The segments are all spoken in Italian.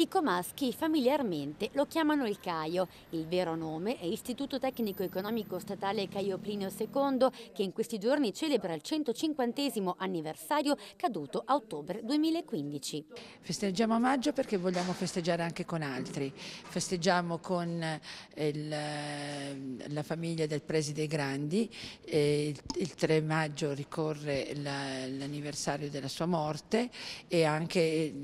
I comaschi familiarmente lo chiamano il CAIO, il vero nome è Istituto Tecnico Economico Statale Caio Plinio II che in questi giorni celebra il 150 anniversario caduto a ottobre 2015. Festeggiamo a maggio perché vogliamo festeggiare anche con altri, festeggiamo con eh, il, eh, la famiglia del Preside Grandi, eh, il, il 3 maggio ricorre l'anniversario della sua morte e anche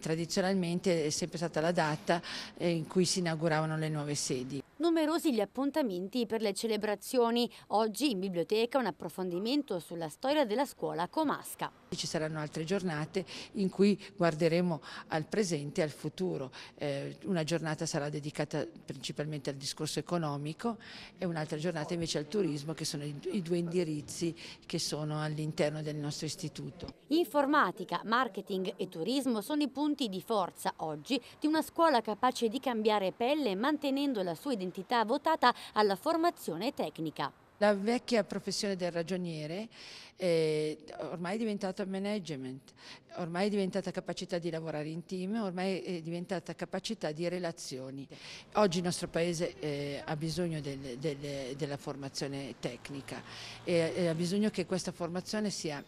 tradizionalmente sempre sempre stata la data eh, in cui si inauguravano le nuove sedi. Numerosi gli appuntamenti per le celebrazioni. Oggi in biblioteca un approfondimento sulla storia della scuola comasca. Ci saranno altre giornate in cui guarderemo al presente e al futuro. Eh, una giornata sarà dedicata principalmente al discorso economico e un'altra giornata invece al turismo che sono i, i due indirizzi che sono all'interno del nostro istituto. Informatica, marketing e turismo sono i punti di forza oggi pubblici di una scuola capace di cambiare pelle mantenendo la sua identità votata alla formazione tecnica. La vecchia professione del ragioniere eh, ormai è diventata management ormai è diventata capacità di lavorare in team, ormai è diventata capacità di relazioni. Oggi il nostro Paese eh, ha bisogno del, del, della formazione tecnica e, e ha bisogno che questa formazione sia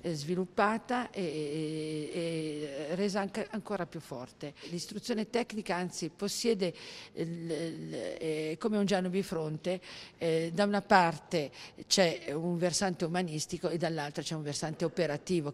eh, sviluppata e, e, e resa anche, ancora più forte. L'istruzione tecnica anzi possiede eh, come un giano bifronte, eh, da una parte c'è un versante umanistico e dall'altra c'è un versante operativo.